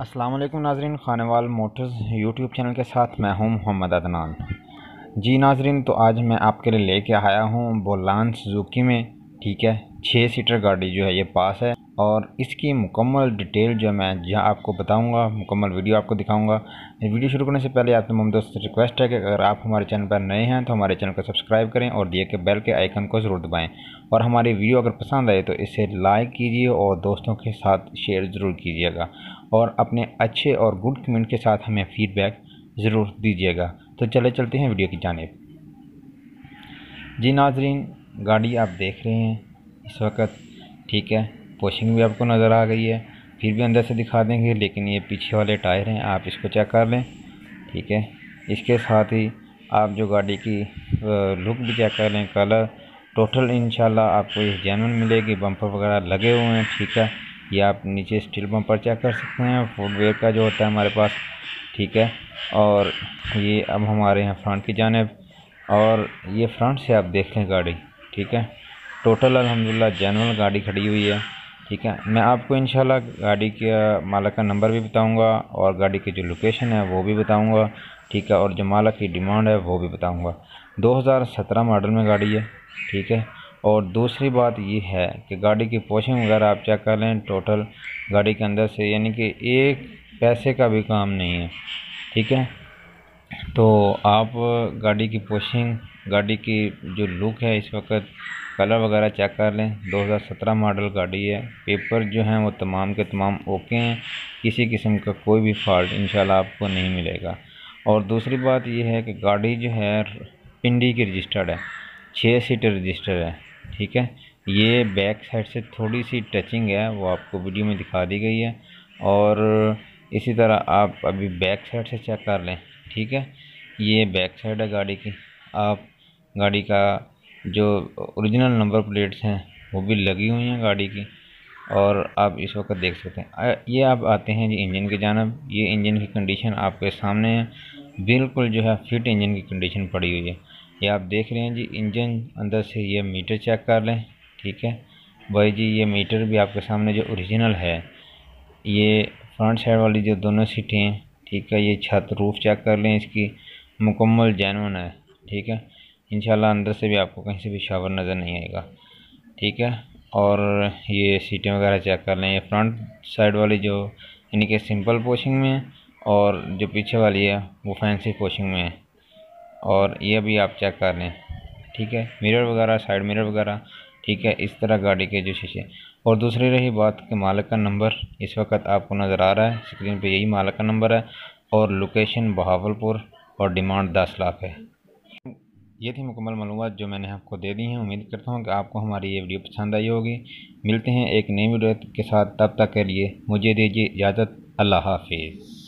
असलम नाजरीन खानवाल Motors YouTube channel के साथ मैं हूं मोहम्मद अदनान जी नाजरीन तो आज मैं आपके लिए लेके आया हूं बोलान सुजुकी में ठीक है छः सीटर गाड़ी जो है ये पास है और इसकी मुकम्मल डिटेल जो मैं जहाँ आपको बताऊंगा मुकम्मल वीडियो आपको दिखाऊंगा वीडियो शुरू करने से पहले आप तमाम दोस्त से रिक्वेस्ट है कि अगर आप हमारे चैनल पर नए हैं तो हमारे चैनल को सब्सक्राइब करें और दिए के बेल के आइकन को ज़रूर दबाएं और हमारी वीडियो अगर पसंद आए तो इसे लाइक कीजिए और दोस्तों के साथ शेयर ज़रूर कीजिएगा और अपने अच्छे और गुड कमेंट के साथ हमें फ़ीडबैक ज़रूर दीजिएगा तो चले चलते हैं वीडियो की जानब जी नाजरीन गाड़ी आप देख रहे हैं इस वक्त ठीक है पोशिंग भी आपको नज़र आ गई है फिर भी अंदर से दिखा देंगे लेकिन ये पीछे वाले टायर हैं आप इसको चेक कर लें ठीक है इसके साथ ही आप जो गाड़ी की लुक भी चेक कर लें कलर टोटल इन आपको ये जैनवन मिलेगी बम्पर वगैरह लगे हुए हैं ठीक है ये आप नीचे स्टील बम्पर चेक कर सकते हैं फुटवेयर का जो होता है हमारे पास ठीक है और ये अब हमारे यहाँ फ्रंट की जानब और ये फ्रंट से आप देख लें गाड़ी ठीक है टोटल अलहमदिल्ला जनरल गाड़ी खड़ी हुई है ठीक है मैं आपको इन गाड़ी के मालक का नंबर भी बताऊंगा और गाड़ी की जो लोकेशन है वो भी बताऊंगा ठीक है और जो मालक की डिमांड है वो भी बताऊंगा 2017 मॉडल में गाड़ी है ठीक है और दूसरी बात ये है कि गाड़ी की पोशिंग वगैरह आप चेक कर लें टोटल गाड़ी के अंदर से यानी कि एक पैसे का भी काम नहीं है ठीक है तो आप गाड़ी की पोशिंग गाड़ी की जो लुक है इस वक्त कलर वगैरह चेक कर लें 2017 मॉडल गाड़ी है पेपर जो हैं वो तमाम के तमाम ओके हैं किसी किस्म का कोई भी फॉल्ट इन आपको नहीं मिलेगा और दूसरी बात यह है कि गाड़ी जो है पिंडी की रजिस्टर्ड है छः सीटर रजिस्टर है ठीक है ये बैक साइड से थोड़ी सी टचिंग है वो आपको वीडियो में दिखा दी गई है और इसी तरह आप अभी बैक साइड से चेक कर लें ठीक है ये बैक साइड है गाड़ी की आप गाड़ी का जो ओरिजिनल नंबर प्लेट्स हैं वो भी लगी हुई हैं गाड़ी की और आप इस वक्त देख सकते हैं ये आप आते हैं जी इंजन की जानब ये इंजन की कंडीशन आपके सामने है बिल्कुल जो है फिट इंजन की कंडीशन पड़ी हुई है ये आप देख रहे हैं जी इंजन अंदर से ये मीटर चेक कर लें ठीक है भाई जी ये मीटर भी आपके सामने जो ओरिजिनल है ये फ्रंट साइड वाली जो दोनों सीटें हैं ठीक है ये छत रूफ चेक कर लें इसकी मुकम्मल जैनवन है ठीक है इन अंदर से भी आपको कहीं से भी शावर नज़र नहीं आएगा ठीक है और ये सीटें वगैरह चेक कर लें ये फ्रंट साइड वाली जो यानी कि सिंपल पोशिंग में है और जो पीछे वाली है वो फैंसी पोशिंग में है और ये भी आप चेक कर लें ठीक है मिरर वगैरह साइड मिरर वगैरह ठीक है इस तरह गाड़ी के जो शीशे और दूसरी रही बात कि मालिक का नंबर इस वक्त आपको नज़र आ रहा है स्क्रीन पर यही मालिक का नंबर है और लोकेशन बहावलपुर और डिमांड दस लाख है ये थी मुकम्मल मालूम जो मैंने आपको दे दी हैं उम्मीद करता हूँ कि आपको हमारी ये वीडियो पसंद आई होगी मिलते हैं एक नई वीडियो के साथ तब तक के लिए मुझे दीजिए इजाज़त अल्लाह हाफिज़